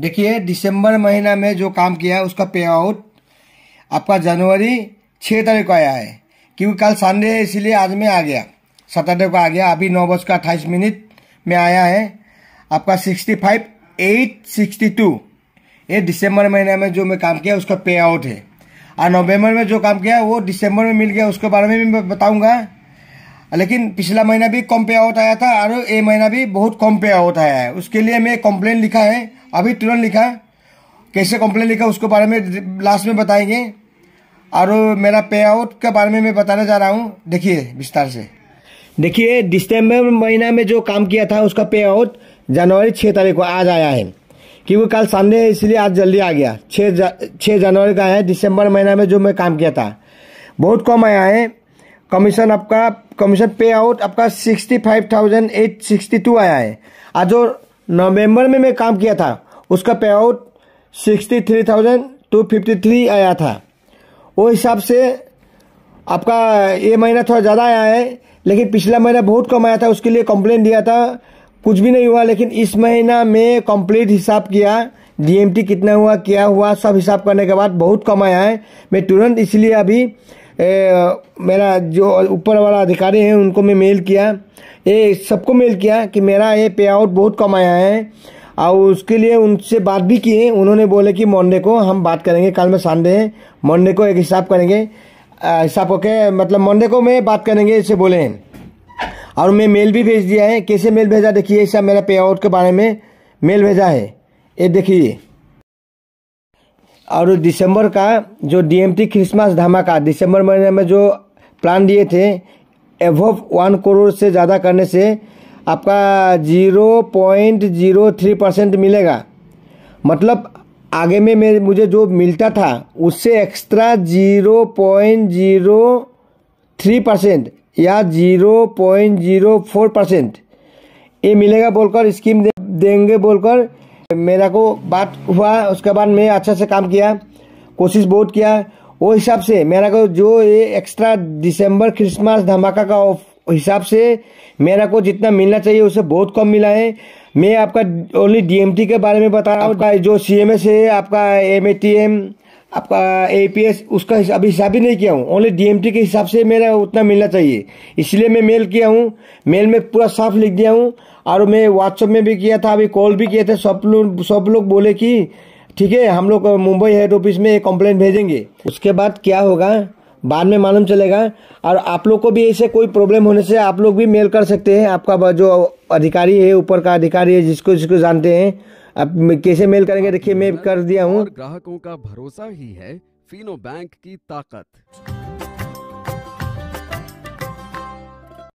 देखिए दिसंबर महीना में जो काम किया है उसका पे आउट आपका जनवरी छः तारीख को आया है क्योंकि कल संडे है इसीलिए आज में आ गया सैटरडे को आ गया अभी नौ बज का अट्ठाईस मिनट में आया है आपका sixty five eight sixty two ये दिसंबर महीने में जो मैं काम किया उसका पे आउट है और नवंबर में जो काम किया वो दिसंबर में मिल गया उसके बारे में भी मैं बताऊँगा लेकिन पिछला महीना भी कम पे आउट आया था और ये महीना भी बहुत कम पे आउट आया है उसके लिए मैं कंप्लेन लिखा है अभी तुरंत लिखा है कैसे कंप्लेन लिखा उसके बारे में लास्ट में बताएंगे और मेरा पे आउट के बारे में मैं बताने जा रहा हूँ देखिए विस्तार से देखिए दिसंबर महीना में जो काम किया था उसका पे आउट जनवरी छः तारीख को आज आया है क्योंकि कल संडे इसलिए आज जल्दी आ गया छः छः जनवरी का है दिसंबर महीना में जो मैं काम किया था बहुत कम आया है कमीशन आपका कमीशन पे आउट आपका sixty five thousand eight sixty two आया है आज जो नवंबर में मैं काम किया था उसका pay out sixty three thousand two fifty three आया था वो हिसाब से आपका ये महीना थोड़ा ज़्यादा आया है लेकिन पिछला महीना बहुत कम आया था उसके लिए कंप्लेन दिया था कुछ भी नहीं हुआ लेकिन इस महीना में कंप्लीट हिसाब किया डीएमटी कितना हुआ क्या हुआ सब हिसाब करने के बाद बहुत कम आया है मैं तुरंत इसलिए अभी ए, मेरा जो ऊपर वाला अधिकारी है उनको मैं मेल किया ये सबको मेल किया कि मेरा ये पे आउट बहुत कम आया है और उसके लिए उनसे बात भी किए उन्होंने बोले कि मंडे को हम बात करेंगे कल में संडे है मंडे को एक हिसाब करेंगे हिसाब करके मतलब मंडे को मैं बात करेंगे इसे बोले और मैं मेल भी भेज दिया है कैसे मेल भेजा देखिए ऐसा मेरा पे आउट के बारे में मेल भेजा है ये देखिए और दिसंबर का जो डीएमटी क्रिसमस धमाका दिसंबर महीने में जो प्लान दिए थे एवोव वन करोड़ से ज़्यादा करने से आपका zero point zero three percent मिलेगा मतलब आगे में मेरे मुझे जो मिलता था उससे extra zero point zero three percent या zero point zero four percent ये मिलेगा बोलकर स्कीम देंगे बोलकर मेरा को बात हुआ उसके बाद मैं अच्छा से काम किया कोशिश बहुत किया वो हिसाब से मेरा को जो ये एक्स्ट्रा दिसंबर क्रिसमस धमाका का हिसाब से मेरा को जितना मिलना चाहिए उसे बहुत कम मिला है मैं आपका ओनली डीएमटी के बारे में बता रहा हूँ जो सीएमएस है आपका एमएटीएम आपका ए पी एस उसका अभी हिसाब ही नहीं किया हूँ ओनली डीएमटी के हिसाब से मेरा उतना मिलना चाहिए इसलिए मैं मेल किया हूँ मेल में पूरा साफ लिख दिया हूँ और मैं व्हाट्सअप में भी किया था अभी कॉल भी किए थे सब लोग सब लोग बोले कि ठीक है हम लोग मुंबई हेड ऑफिस में कंप्लेंट भेजेंगे उसके बाद क्या होगा बाद में मालूम चलेगा और आप लोग को भी ऐसे कोई प्रॉब्लम होने से आप लोग भी मेल कर सकते हैं आपका जो अधिकारी है ऊपर का अधिकारी है जिसको जिसको जानते हैं अब कैसे मेल करेंगे देखिए मैं कर दिया हूँ ग्राहकों का भरोसा ही है फिनो बैंक की ताकत